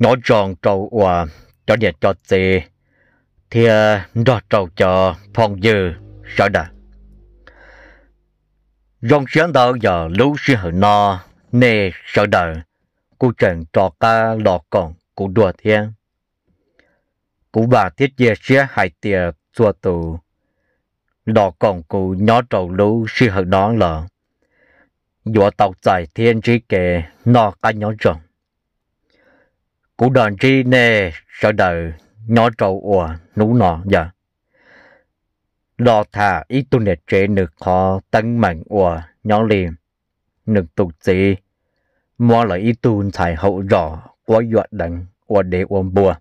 nhỏ tròn trâu ủa cho nhẹ cho tê thì đó trâu cho phong dư sợ đà dòng sáng đó giờ lũ sư hở nó nê sợ đà cụ chẳng trò ca lọ còn cụ đùa thiên cụ bà thiết dê xe hai tìa chua tù lọ còn cụ nhỏ trâu lũ sư hở đó là dùa tàu giải thiên trí kề nó no ca nhỏ tròn cú đòn chi nè sợ đời nhỏ trầu ủa nú nọ giờ lo thà ít tu nè chế nực khó tăng mạnh ủa nhỏ liền nực tục gì mua lại ít tu thải hậu rõ quá dọa đằng ủa để ôm bùa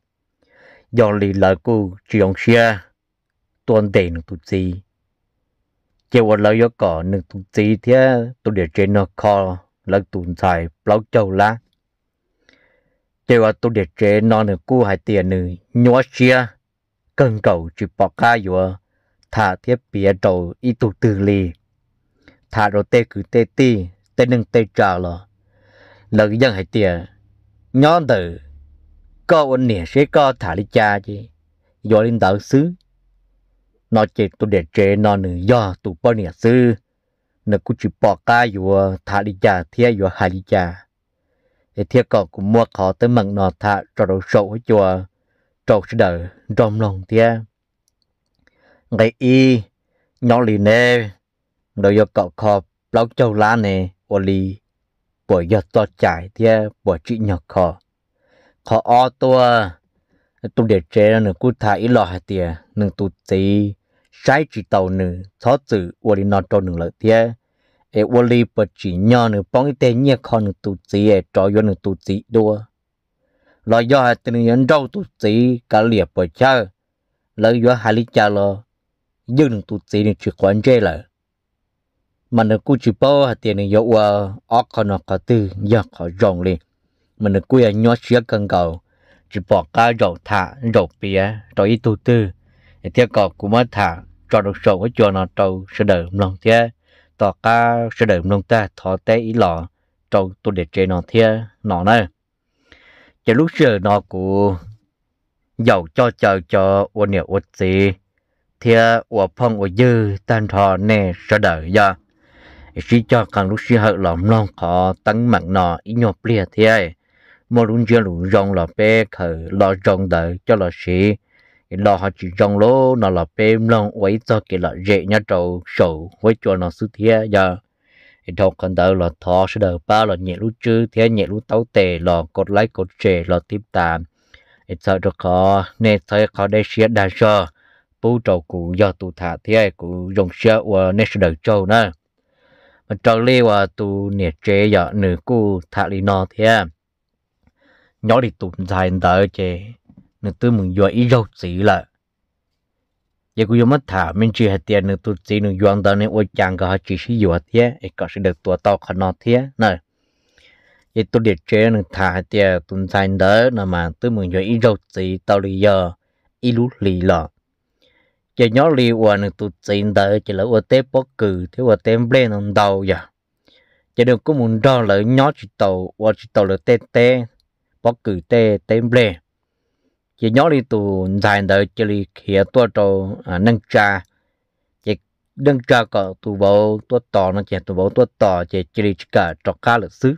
do lì lời cô chuyện xia tuần tệ nực tục gì chỉ ủa lời do cỏ nực tục gì thế tu để chế nó khó lợt tu thải bao châu lá đều ở tu để chế non nữa cú hai tiền nữa nhỏ chia cần cầu chỉ bỏ ca vừa thả thiết bia đầu ít tu từ li thả đồ tê cứ tê ti tê nâng tê trả lò lợi dân hai tiền nhón từ có ôn nè sẽ có thả đi cha chứ do lên đạo xứ nó chỉ tu để chế non nữa do tu bao nè xứ nó cứ chỉ bỏ ca vừa thả đi cha thiết vừa hai đi cha thì thiết cậu cũng mua khó tới mận nọ thả cho đồ sổ chùa trộn sự đỡ trong lòng thia ngày y nhỏ lì nè đồ yo cậu khó lão châu lá nè ô lì bộ yo to chải thia bộ chữ nhỏ khó khó o tua tu để chế nữa cú thả ít lọ hạt tiền nâng tu tí trái chỉ tàu nữ thó tử ô lì nọ cho nửa lợi thia ai wo lý bất chỉ nhỏ nữa bóng tê nhẹ con nữa tụ chỉ ai trò yo nữa tụ chỉ đua lo do hai tên nhân đâu tụ chỉ cả liệp pa cha lỡ do hai lý cha lo dưng nữa tụ chỉ nữa chỉ quan chế là mà nữa cú chỉ bao hai tên nữa yo wa ở con nó có tư giờ có rong liền mà nữa cú ya nhỏ chia cần cầu chỉ bỏ cá rầu thả rầu bia rồi ít tụ tư thì theo cọp cũng mới thả cho được sổ cái chỗ nó trâu sẽ đỡ lòng thế tỏ ca sẽ đợi nông ta thọ tế ý lọ trong tôi để chơi nó thia nó nè cho lúc giờ nó cũng dầu cho chờ cho ô nhiều ô gì thia ô phong ô dư tan thọ nè sẽ đợi ra chỉ cho càng lúc xưa hậu lòng lòng khó tăng mạnh nọ ý nhộp lìa thia mà lúc giờ lúc rong là bé khờ lo rong đợi cho là sĩ lo họ chỉ trong lỗ nó là bêm lòng quấy cho cái là dễ nhá trâu sầu với cho nó sư thế, giờ thì thọ cần đỡ là thọ sẽ đầu ba là nhẹ lũ chư thế nhẹ lũ tấu tề là cột lấy cột trề là tiếp tạm thì sợ được khó nên thấy khó đây sẽ đa sơ bố trâu cụ do tụ thả thế cụ dùng xia và nên sẽ đầu trâu nữa mà trâu lê và tụ nhẹ chế giờ nửa cụ thả lì nó thế nhỏ thì tụ dài đỡ chế nó tôi muốn do ý rau chỉ là giờ cũng mất thả mình chỉ hạt tiền nữa tôi chỉ nó dọn đó nên ôi chàng có chỉ sử dụng tiền, ấy có sẽ được tua to khó nó thế này giờ tôi để chế nó thả hạt tiền tôi sai đỡ là mà tôi muốn do ý rau chỉ tao lý do ít lú lì lọ giờ nhớ lì qua nó tôi chỉ đỡ chỉ là ôi tép bó cử thế ôi tế blend nằm đầu giờ giờ đừng có muốn đo lỡ nhớ chỉ tàu ôi chỉ tàu là tê tê bó cử tê tê blend chỉ nhớ đi tù dài đời chỉ đi kia tua trâu à, nâng cha chỉ nâng cha có tù bầu tua tò nó chỉ tù bầu tua tò chỉ chỉ đi cả trọ cá lịch sử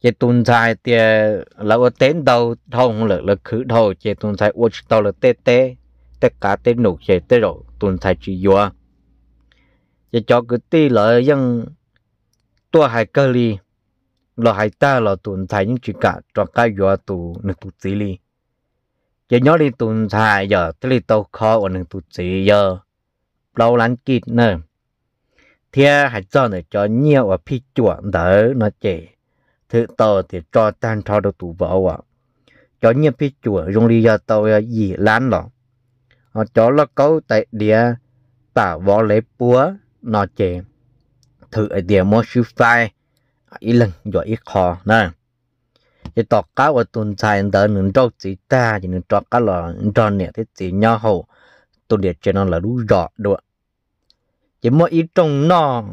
chỉ tồn tại thì là ở tên đầu thông là là khử thôi chỉ tồn tại ở đầu là tê tê tất cả tê nụ chỉ tê rồi tồn tại chỉ vừa chỉ cho cái tê là dân tua hai cơ ly là hai ta là tồn tại những chuyện cả trò cá vừa tù nước tù gì ly giờ nhớ đi tuần dài giờ tới đi tàu khó ở nâng tụt gì giờ lâu lắm kịp nữa thì hãy cho nữa cho nhiều và phi chuẩn đỡ nó chạy, thứ tàu thì cho tan cho được tụ vợ ạ cho nhiều phi chuẩn dùng đi giờ tàu gì lắm lắm họ cho là câu tại địa bảo võ lễ búa nó chạy, thử ở địa mua sư phai ít à, lần rồi ít khó nè thì tọt cá và tuần xài đỡ nửa trâu chỉ ta chỉ nửa trọt cá là trò nè thế chỉ nhau hậu tôi để cho nó là đủ rõ được chỉ mỗi ít trong nọ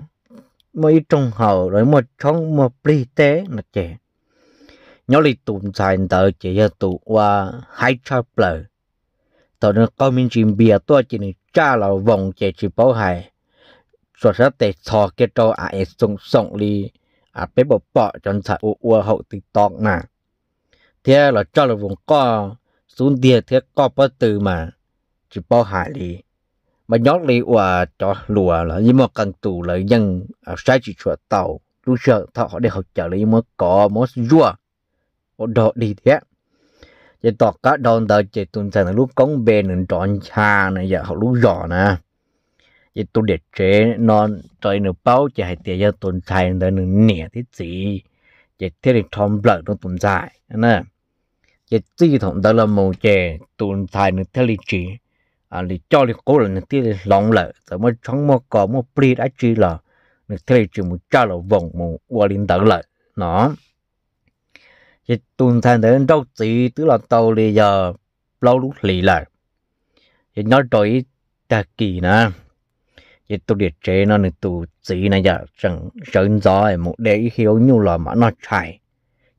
mỗi ít trong hậu rồi một trong một pli tế là trẻ nhớ lịch tuần xài đỡ chỉ là tụ qua hai trăm lờ tao nó có mình chìm bia tôi chỉ nên cha là vòng chỉ chỉ bảo hại rồi sẽ để thò cái trâu ai sống sống đi à bé bỏ bỏ cho thả u u hậu tọc mà thế là cho là vùng co xuống địa thế co bất từ mà chỉ bao hại đi mà nhóc đi qua cho lùa là nhưng mà cần tù là dân à, sai chỉ chuột tàu lúc sợ thọ họ đi học trở lại mà có mà rùa họ đọ đi thế chỉ tọc cả đòn đời chỉ tuần thành lúc cống bê nên tròn cha này giờ dạ, học lúc rõ nè chỉ tu để chế non trời nửa bao chỉ hay tiền cho tồn tại nửa nửa nẻ thế gì chỉ thế thì thom lợ nó tồn tại nè chỉ chỉ thằng đó là một chế tồn tại nửa thế thì chỉ à thì cho thì cố là nửa thế thì lòng lợ rồi mới trong một có một pli đã chỉ là nửa thế thì chỉ một cha là vòng một qua linh tử lợ nó chỉ tồn tại nửa đâu chỉ tức là tàu thì giờ lâu lì lợ chỉ nói trời ta kỳ nè chỉ tu để chế nó nên tu chỉ này giờ chẳng sơn gió một để hiểu nhu là mà nó chạy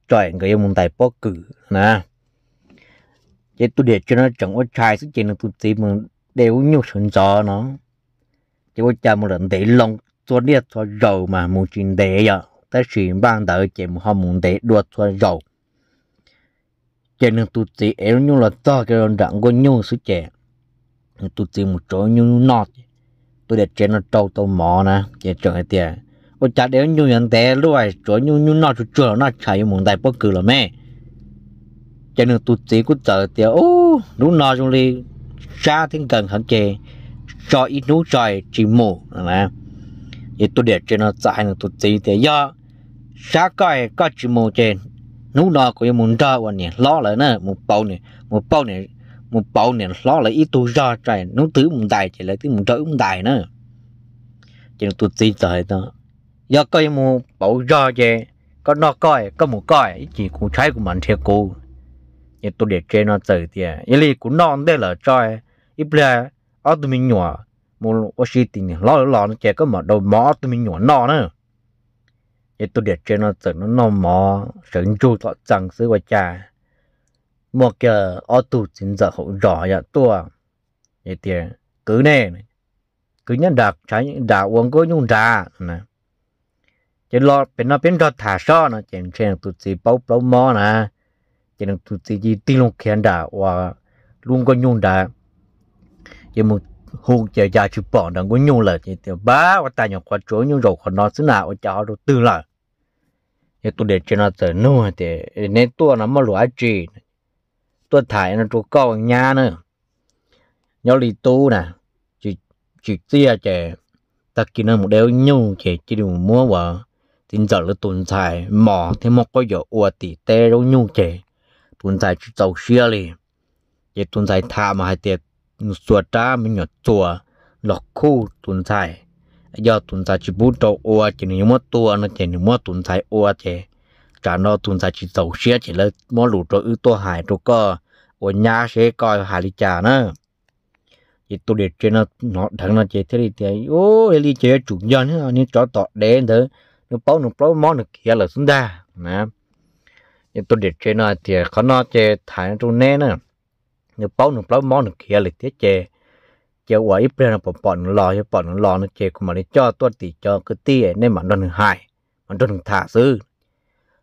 trời người muốn tài bó cử nè chỉ tu để cho nó chẳng có chạy sức chỉ nó tu chỉ mà đều nhu sơn gió nó chỉ có cha một lần để lòng cho đi cho dầu mà muốn chuyện để giờ tới chuyện ban đầu chỉ một hôm muốn để đua cho dầu chỉ nên tu chỉ yếu nhu là to cái đoạn có nhu sức trẻ tu chỉ một chỗ nhu nọt tôi để trên nó trâu tàu mò nè chế trở cái tiền ô chả để nhu nhận té luôn chỗ nhu nhu nó chỗ chỗ nó chạy như đại bốc cử là mẹ cho nên tôi chỉ cũng chờ tiền ô đúng nào trong đi xa thiên cần hạn chế cho ít nú trời chỉ mù nè thì tôi để trên nó chạy nó tôi chỉ tiền do xa coi có chỉ mù trên nú nào có muốn cho anh nè lo lại nè một bao nè một bao nè một bộ nền lo là ít tôi ra trời nó thứ một đài chỉ là tứ một trời một đài nữa chỉ là tôi tin trời đó do coi một bộ ra về có nó coi có một coi chỉ cũng trái của mình theo cô nhưng tôi để trên nó từ thì ý là cũng non đây là trời ít là ở tụi mình nhỏ một ô xí tình lo lo nó chơi có mà đầu mỏ tụi mình nhỏ nó nữa thì tôi để trên nó từ nó nó mỏ sừng chu thọ chẳng xứ qua cha một cái ô tô chính giờ hậu rõ ya tua như thế cứ nè cứ nhân đặc trái đã uống có nhung ra nè chỉ lo bên nó bên đó thả so nè chỉ trên tụt gì bao bao mò nè chỉ là tụt gì gì tin luôn khen đã và luôn có nhung đã chỉ một hùng chờ gia chụp bỏ đang có nhung là chỉ tiểu ba và ta nhỏ qua chỗ nhung rồi còn nó xứ nào ở cháu đầu tư là thì tôi để cho nó tới nuôi thì nên tua nó mà lúa gì tôi thải nó chỗ cao nhà nữa nhau lì tu nè chỉ chỉ tia trẻ ta kia nó một đéo nhu trẻ chỉ được mua vợ tin giờ là tuần thải mỏ thì một có giờ ua tỉ tê đâu nhu trẻ tuần thải chỉ tàu xia lì chỉ tuần thải thả mà hai tiệt sửa tra mình nhỏ chùa lọc khu tuần thải giờ tuần thải chỉ bút đầu ua chỉ nếu mua tua nó chỉ nếu mua tuần thải ua trẻ trả nó tuần ra chỉ tàu xe chỉ là món lụt cho ư to hải rồi có ở nhà sẽ coi hải đi trả nữa thì tôi để trên nó nó thằng nó chơi thế đi thì ô đi chơi chủ nhân nữa nên cho tọt đen thế nó bao nó bao món nó kia là xuống đa nè thì tôi để trên nó thì có nó chơi thải trong nè nữa nó bao nó bao món nó kia là thế chơi chơi quả ít bên nó bỏ bỏ nó lo cho bỏ nó lo nó chơi cũng mà để cho tôi thì cho cứ tia nên mà nó hại mà nó thả sư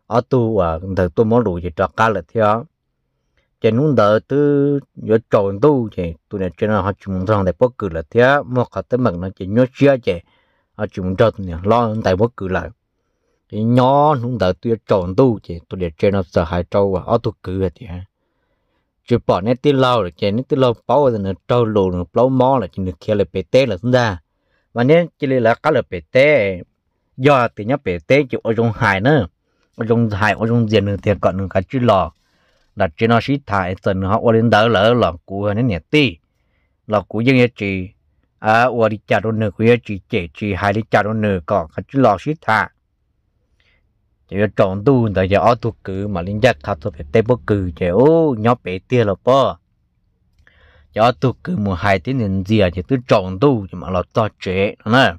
ở tu à thật tôi muốn đủ gì cho cá là theo chỉ nung đỡ tư nhớ trộn tu thì tôi này trên là họ chúng rằng để bốc cử là thế một cái tới mặt nó chỉ nhớ chia chỉ họ chúng cho tôi lo tại bốc cử lại thì nhỏ nung đỡ tôi trộn tu thì tôi để trên nó sợ hai trâu và ở tôi cử là thế chỉ bỏ nét tí lâu là chỉ nét tí lâu bao giờ nó trâu lù nó bao mò là chỉ được kia là bể té là chúng ta mà nếu chỉ là cá là bể té do từ nhớ bể té chịu ở trong hài nữa ở trong hải ở trong diện thì còn cả chữ lò đặt trên nó xít thải tần họ ở đến đỡ lỡ lọ của nó nhẹ tì lọ của dân chị à ở đi chợ đồ nữa, của chỉ chị chỉ hai đi chợ đồ nữa còn cả chữ lò xít thải chỉ có trộn tu tại giờ ở tu cử mà linh giác khát tu phải tê bốc cử chỉ ô nhỏ bé tia là po ở tu cử một hai tiếng nên gì à chỉ tu trộn tu chỉ mà lọ to chế nè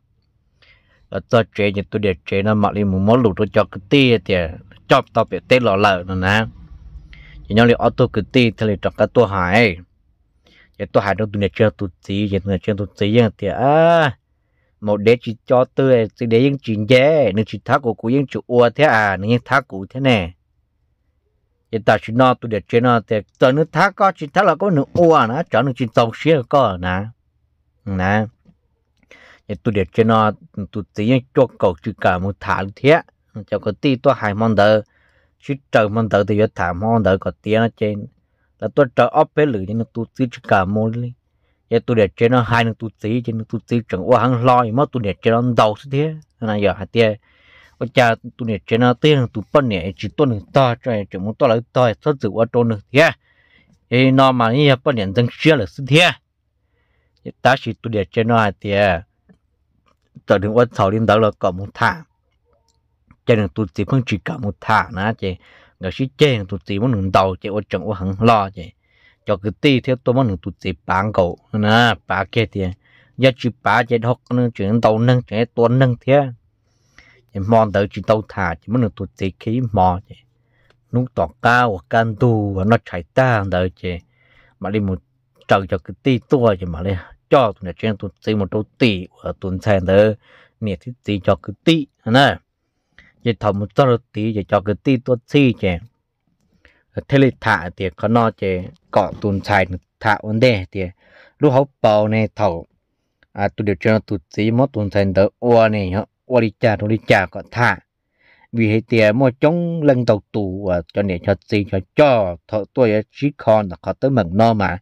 Ờ, tôi trẻ như tôi để trẻ nó mặc đi mù mỏ lụt cho cái tê thì chọc tao bị tê lọ lợ nữa nè chỉ nhau li auto cái tê thì li chọc cái tôi hải cái tôi hải đó tôi để chơi tôi tí cái tôi chơi tôi tí thì à một đế chỉ cho tôi thì để những chuyện dễ nên chỉ thác của cũng những chủ ua thế à nên những thác của thế này cái ta chỉ nó tôi để chơi nó thì cho nước thác có chỉ thác là có nước ua nữa chọn nước chỉ tàu xía có nè nè tu để cho nó tu tí cho cậu chứ cả một tháng thế cho có tí tôi hai món đỡ chứ chờ món đỡ thì giờ thả món đỡ có tiền trên là tôi chờ ốp bé lử nên nó tu tí chứ cả một đi giờ tu để cho nó hai nó tu tí cho nó tu tí chẳng qua hàng lo mà tu để cho nó đầu thế là giờ hai tiền ở cha tu để cho nó tiền tu bận nè chỉ tôi được to cho chỉ muốn tôi là to sắp sửa qua trôn được thế thì nó mà như bận nè dân chưa là thế ta chỉ tu để cho nó hai tiền cho đến qua sau đến đó là có một thả cho nên tôi chỉ phương chỉ một thả nữa chị người sĩ chơi tôi chỉ muốn đường đầu chị ở trong ở hàng lo chị cho cái tí theo tôi muốn tôi chỉ bán cầu nè bán kia thì giờ chỉ bán chị học nên chuyện đầu nâng chuyện tuần nâng thế chị mòn tới chỉ đầu thả chỉ muốn tôi chỉ khí mò chị lúc tỏ cao và tu nó chạy ta tới chị mà đi một trời cho cái tí tua chị mà đi cho tụi nó chuyện tụi xây một trâu tỷ và tụi xe đó nè thì xây cho cái tỷ nè giờ thầu một trâu tỷ giờ cho cái tỷ tôi xây chè thế là thả thì có nó chè cọ tụi xe thả vấn đề thì lúc học bầu này thầu à tụi điều chuyện tụi xí mất tụi xe đó ua này hả ua đi chà tụi đi chà có thả vì thế tiền mua chống lần đầu tù à, cho nên cho xây cho cho thợ tôi chỉ còn là có tới mừng nó mà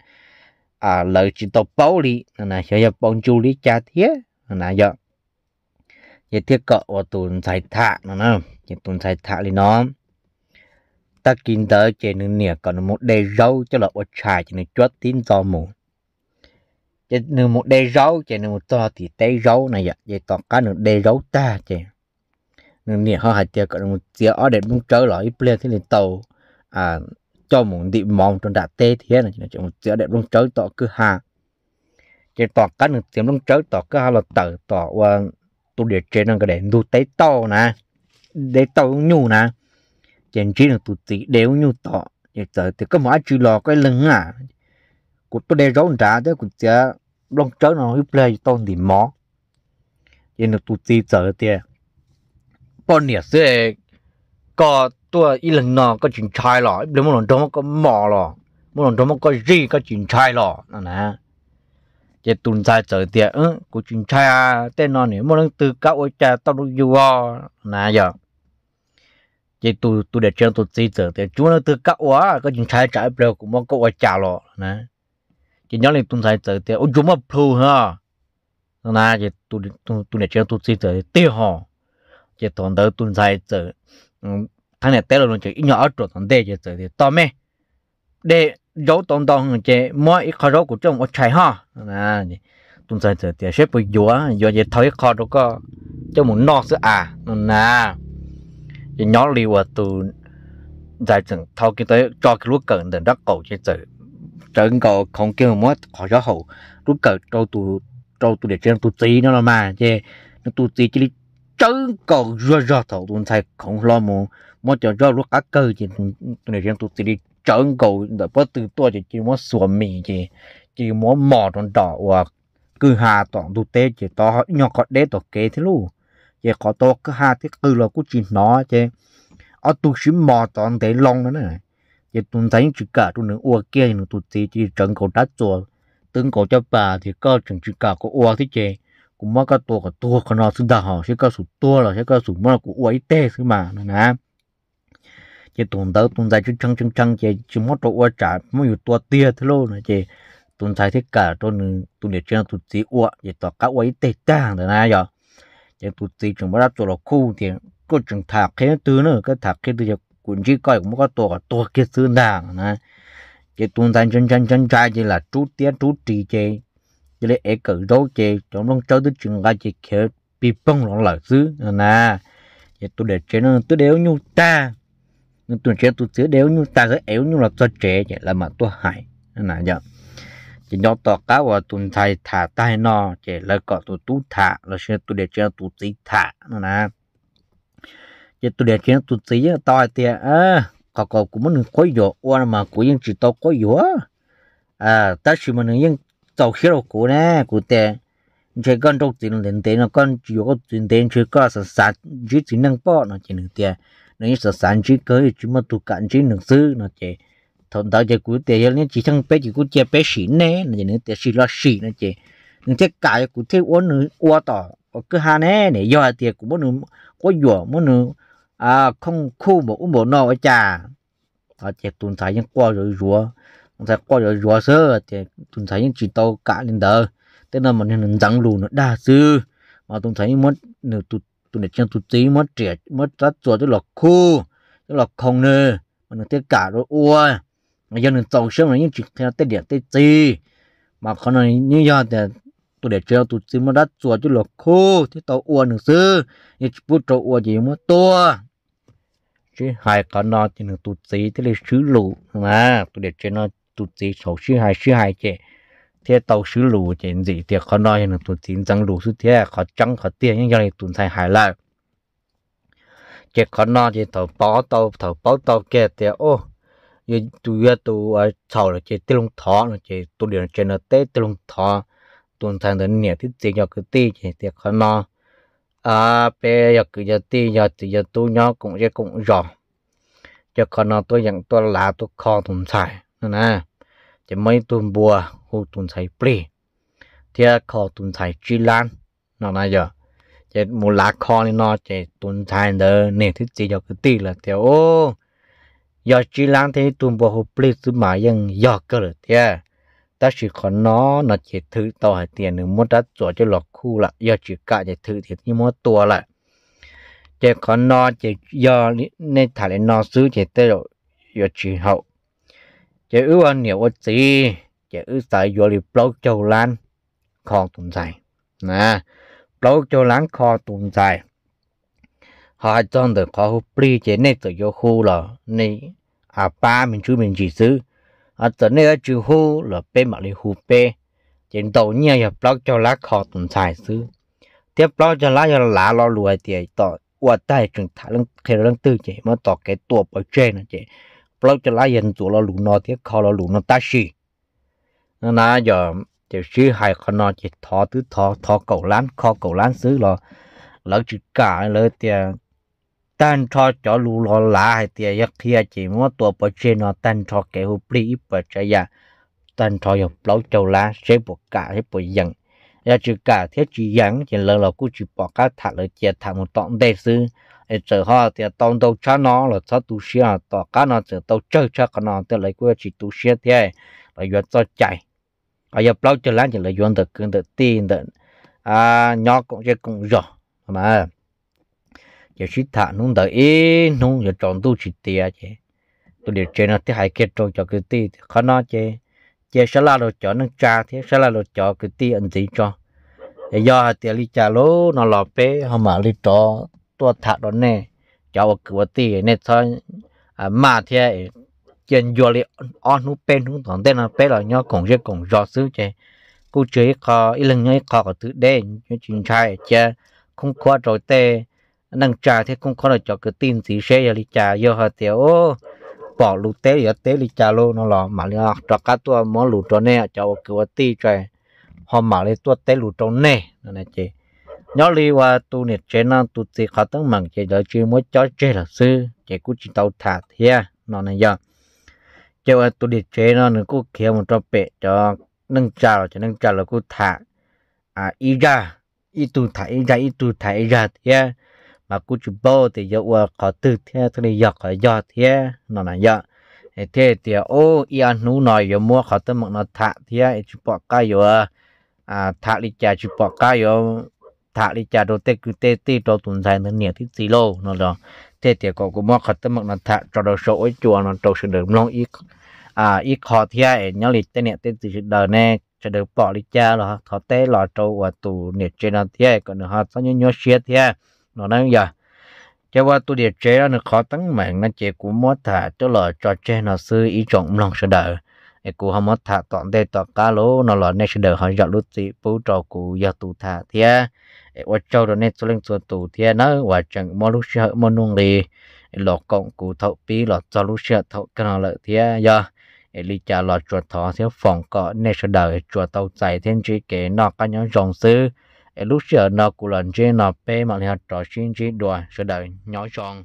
à lợi chỉ tổ bao lý là sẽ giờ bông chú lý cha thế, là giờ giờ thiết cọ và tuần giải thả nó nè giờ tuần giải thả lý nó ta kinh tới chế nước nè còn một đề rau cho là một trà cho nên chốt tin do mù chế nước một đề rau chế nước một to thì tay rau này giờ giờ toàn cá nước đề rau ta chế nước nè họ hay tiêu còn một tiêu ở đây muốn trở lại ple thì này tàu à cho một đi mong trong đã tê thế này chỉ một chữa đẹp luôn chớ tỏ cứ hà chỉ tỏ cá được tiếng luôn chớ tỏ cứ hà là tờ tỏ qua tu để trên nó cái để tu tế to nè để to nhu nè trên trí là tu tí đều nhu tỏ chỉ tờ thì có mỗi chữ lò cái lưng à của tôi để rốn trả thế của chả luôn chớ nó ít play tôi thì mỏ chỉ là tu tí tờ thì bọn nhỉ sẽ có tôi ít lần nọ có chuyện trai lọ để một lần đó có mò lọ một lần đó có gì có chuyện trai lọ nè nè chỉ tuần sai trở tiệt ừ của chuyện trai tên nó nữa một lần từ các ôi cha tao đâu vừa nè giờ chỉ tu tu để chơi tu gì trở tiệt chú nó từ các quá có chuyện trai trả bèo cũng mong có ôi cha lọ nè chỉ nhớ lên tuần sai trở tiệt ôi chú mà plu ha nè chỉ tu tu tu để chơi tu gì trở tiêu họ chỉ thằng đó tuần sai trở thằng này té luôn chỉ nhỏ ở chỗ thằng đê chơi thì to mẹ để dấu tông tông chơi mỗi ít khó của chúng ở chạy ha à tung sai chơi thì xếp bị dúa dúa chơi thấy khó đâu có cho muốn nọ sữa à nè thì nhỏ liu à từ giải chừng thâu cái tới cho cái lúc cần đến đất cầu chơi chơi trận cầu không kêu mỗi khó gió hậu lúc cần cho tu cho tu để chơi tu tí nó là mà chơi nó tụ tí chỉ chơi cầu rơ rơ thầu tụng sai không lo muốn mua cho cho lúc cá cơ thì này riêng tụi đi trơn cầu đỡ bắt từ tua thì chỉ muốn sủa mì thì chỉ muốn mò trong đỏ hoặc cứ hà toàn tụi tê chỉ to nhỏ có đế to kế thế luôn chỉ có to cứ hà thế cứ là cũng chỉ nó chứ ở tụi chỉ mò toàn tê long nữa này chỉ tụi thấy chỉ cả tụi nữa ua kia nữa tụi tê chỉ trơn cầu đá chùa tương cầu cho bà thì có chẳng chỉ cả có ua thế chứ cũng mất cái tua cái tua cái nó sinh đà họ sẽ có sụt tua là sẽ có sụt mất của ua ít tê xứ mà nè chỉ tụng đó tụng dài chú chăng chăng chăng chỉ chỉ mất chỗ uất trả mới được tua tia thế luôn này chỉ tụng dài thế cả cho nên tụng để chơi tụng gì uất chỉ tọt cá uất tê tàng thế này giờ chỉ tụng gì chúng bắt chỗ là khu thì có chúng thạc cái thứ nữa cái thạc cái thứ giờ cũng chỉ coi cũng có tổ tổ cái thứ nàng nè chỉ tụng dài chăng chăng chăng trai chỉ là chú tia chú trì chỉ chỉ là ấy cử rối chỉ trong lòng chơi tới chuyện cái chỉ khéo bị bông lỏng lở dữ nè chỉ tụng để chơi nó tôi đều nhu ta nhưng tuần trẻ tụi chứa đều như ta cái éo như là cho trẻ vậy là mà tôi hại là vậy chỉ nhớ tỏ cá và tuần thay thả tai nó chỉ là có tụi tú thả là sẽ tụi để cho tụi tí thả nó nè chỉ tụi để cho tụi tí to thì à có có cũng muốn quấy gió qua mà cũng chỉ to quấy gió à ta chỉ muốn nhưng tao khi đâu cũng nè cũng tệ chỉ con trâu tiền tiền tiền nó con chỉ có tiền tiền chỉ có sản sản chỉ chỉ năng bỏ nó chỉ được tiền nên sợ sản chỉ cởi chúng mà tụ cạn chỉ nước sư nó chị thằng tao chơi cú tiền nên chỉ thằng bé chỉ cú chơi bé xỉn nè nó nên nên tiền xỉn lo xỉn nó chị nên thế cài cú thế uốn nữa uo tỏ cứ hà nè để do tiền cũng muốn nữa có dùa muốn nữa à không khu bộ uống bộ no ở trà à chị tuần thấy những qua rồi rùa thấy qua rồi rùa sơ chị tuần thấy những chỉ tàu cả lên đờ thế nên mình nên dặn lù nó đa sư mà tuần thấy muốn nửa tụt tụi này chân tụi tí mất trẻ mất tát chuột tụi lọc khu tụi lọc không nè mà nó tiếc cả rồi ua mà giờ nó tàu xem là những chuyện theo tết điện tết gì mà con này như giờ thì tụi để treo tụi tí mất tát chuột tụi lọc khu thì tàu ua nữa sư như chỉ bút trâu ua gì mà to chứ hai con nó thì nó tụi tí thế là sứ lụ mà tụi để treo nó tụi tí sổ sứ hai sứ hai chị thế tàu sứ lù chuyện gì thì khó nói là tụi tín rằng lù suốt thế khó trắng khó tiền nhưng giờ này tụi thay hại lại chỉ khó nói chỉ tàu bó tàu tàu bó tàu kia thì ô như tụi giờ tụi ở ờ, sau là chỉ tiêu thọ là chỉ tụi điện trên là tê tiêu thọ tụi thay đến nhẹ thì chỉ giờ cứ tì chỉ thì khó nói à bây giờ cứ giờ tì giờ thì giờ tụi nhau cũng sẽ cũng rõ chỉ khó nói tôi nhận tôi là tôi khó tụi thay nè จะไม่ตุนบัวหูตุนใส่ปลีเทียคอตุนใส่จีลานนอนายะจะมูลาคอนี่นอจะตุนใส่เด้อเนี่ยที่จีอยากตีละเทียโอ้ยอจีลานที่ตุนบัวหูปลีซื้อมายังยอกก็เลยเทียแต่สิขอน้อนัดเจถือต่อให้เตียนหนึ่งมดดัดจัวจะหลอกคู่ละยอจีกะจะถือเทียนี่มดตัวละจะขอนอจะยอในถ่ายนอซื้อจะเตะยอจีหกจะอื้อเหนียวอจีจะอื้อใส่ยัวริปลอกโจลันคองตุนใจนะปลอกโจลันคองตุนใจหาจนเดือฮุปลีเจเนตโยคูหะนในอาป้ามินชื่อมินจีซื้ออาจเนี่ยจูอฮูหรอเป้มาลีฮูเป้เจนโตเนี่ยอย่าปลอกโจลันคองตุนใจซื้อ เทียบปลอกโจลันอย่าหลาเรารวยเตียต่อว่าได้จึงถ่ายเรื่องเคเรื่องตื้อเจเมาต่อแกตัวปอเจนะเจ bao cho lái yên chỗ là lũ nó thì khó là lũ nó ta xì nó nà giờ chỉ xí hai con nó chỉ thọ thứ thọ thọ cầu lán khó cầu lán xứ là lỡ chữ cả lỡ tiền tan cho cho lũ lo lá hay tiền giấc kia chỉ muốn tua bờ trên nó tan cho kẻ hụp lý bờ trái ya tan cho dòng lâu cho lá sẽ bộ cả sẽ bộ dần ya chữ cả thế chữ dần chỉ lỡ là cũng chữ bỏ cá thả lỡ chè thả một tọn đề xứ ai chờ họ thì tông đầu cha nó là cho tu sửa, à tỏ cá nó chờ tàu chơi cho cái nó thì lấy quê chỉ tu sửa thì là chuyện cho chạy ở giờ bao giờ lắm chỉ là chuyện được cứ được tiền được à nhỏ cũng chơi cũng rõ mà giờ chỉ thả nung đợi ý nung giờ chọn tu chỉ tiền chứ tôi điều chế nó thì hai kết rồi cho cái ti khó nó chứ chứ sẽ là đồ cho nó cha thế sẽ là đồ cho cái ti ăn gì cho do thì lý cha lố nó lọp bé họ mà lý cho tua nè cháu thôi mà thì là do không qua rồi tê năng trà thì không khó là cho cái tin gì xe giờ đi trà giờ họ tiểu bỏ lũ tê giờ tê đi trà luôn nó lò mà là cho cá tua món lũ tròn nè cho cái tí chơi họ mà lấy tua tê lũ tròn nè nó này chị nhớ li qua tu niệm chế nó tu tì khó tấn mặn chế đỡ chứ mới chó chế là sư chế cũng chỉ tàu thả thia nó này giờ chế qua tu niệm chế nó nữa cũng kia một trò bể cho nâng chào cho nâng chào là cũng thả à y ra y tu thả y ra y tu thả y ra thia mà cũng chỉ bao thì giờ qua khó tư thia thì này giờ khó giờ thia nó này giờ thế thì ô y ăn nú nói giờ mua khó tấn mặn nó thả thia chỉ bỏ cái giờ à thả đi chả chỉ bỏ cái giờ thả đi chả đồ tê cứ tê tê đồ tồn tại nó nhẹ thích gì lâu nó đó thế thì có cũng mua khát tâm nó thả cho đồ số ấy chùa nó trâu sự được long ít à ít khó thì ai nhớ lịch tê nhẹ tê từ sự đời nè sẽ được bỏ đi cha là thọ tê là trâu và tù nhẹ trên nó thì ai còn nữa họ sao nhớ nhớ xe thì ai nó nói giờ cho qua tôi địa chế nó khó tấn mạng nó chế cũng mua thả cho lời cho chế nó sư ý trọng lòng sẽ đời ai cũng không mất thả toàn đây toàn cá lố nó là nên sẽ đời họ dọn lúc gì bố trò cũng giờ tu thả thì ว่าเจ้าตัวนี้ตัวเล่นตัวตูเทียนะว่าจังมอลุเชียมอนุ่งเลยหลอกกองกูเท่าปีหลอกจอลุเชียเท่ากันเลยเทียยาเอลิจาหลอกจวดทอเสียฝองก็เนชเดอร์จวดเตาใจเทนจีเกนอกกันยังจงซื้อเอลุเชียนอกกูหลันเจนอกเป้มาเลยจอชินจีดัวเสดอร์ย้อยจอง